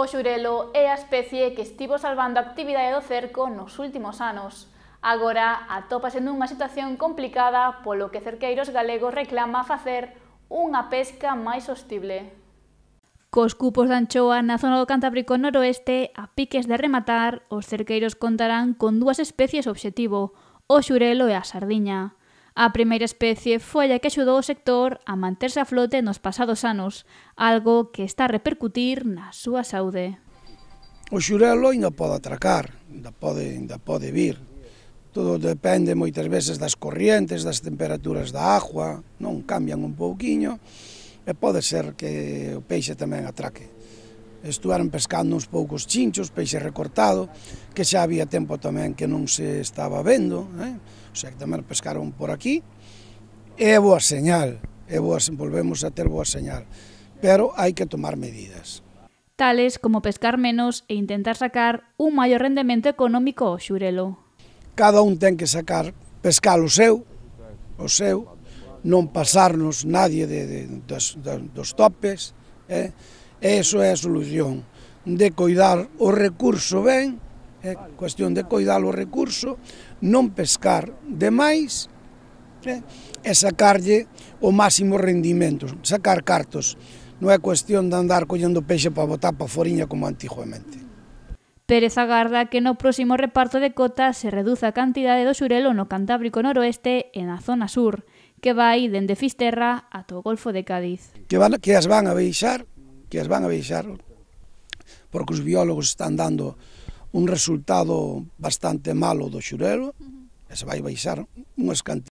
O xurelo é a especie que estivo salvando a actividade do cerco nos últimos anos. Agora atópase nunha situación complicada polo que cerqueiros galegos reclama facer unha pesca máis sostible. Cos cupos de anchoa na zona do Cantábrico noroeste, a piques de rematar, os cerqueiros contarán con dúas especies obxectivo, o xurelo e a sardiña a primeira especie foi a que axudou o sector a manterse a flote nos pasados anos, algo que está a repercutir na súa saúde. O xurelo ainda pode atracar, ainda pode, ainda pode vir. Todo depende moitas veces das corrientes, das temperaturas da agua, non cambian un pouquiño, e pode ser que o peixe tamén atraque estuaron pescando uns poucos chinchos, peixe recortado, que xa había tempo tamén que non se estaba vendo, eh? o sea que tamén pescaron por aquí, é boa señal, é boa, volvemos a ter boa señal, pero hai que tomar medidas. Tales como pescar menos e intentar sacar un maior rendemento económico ao xurelo. Cada un ten que sacar, pescar o seu, o seu, non pasarnos nadie de, de, dos, dos topes, eh? E iso é a solución de coidar o recurso ben, é cuestión de coidar o recurso, non pescar demais e sacarlle o máximo rendimento, sacar cartos. Non é cuestión de andar collendo peixe para botar para foriña como antiguamente. Pérez agarda que no próximo reparto de cotas se reduza a cantidade do xurelo no Cantábrico noroeste e na zona sur, que vai dende Fisterra ata o Golfo de Cádiz. Que, van, que as van a beixar que as van a deixar porque os biólogos están dando un resultado bastante malo do xurero e se vai baixar unhas cantidades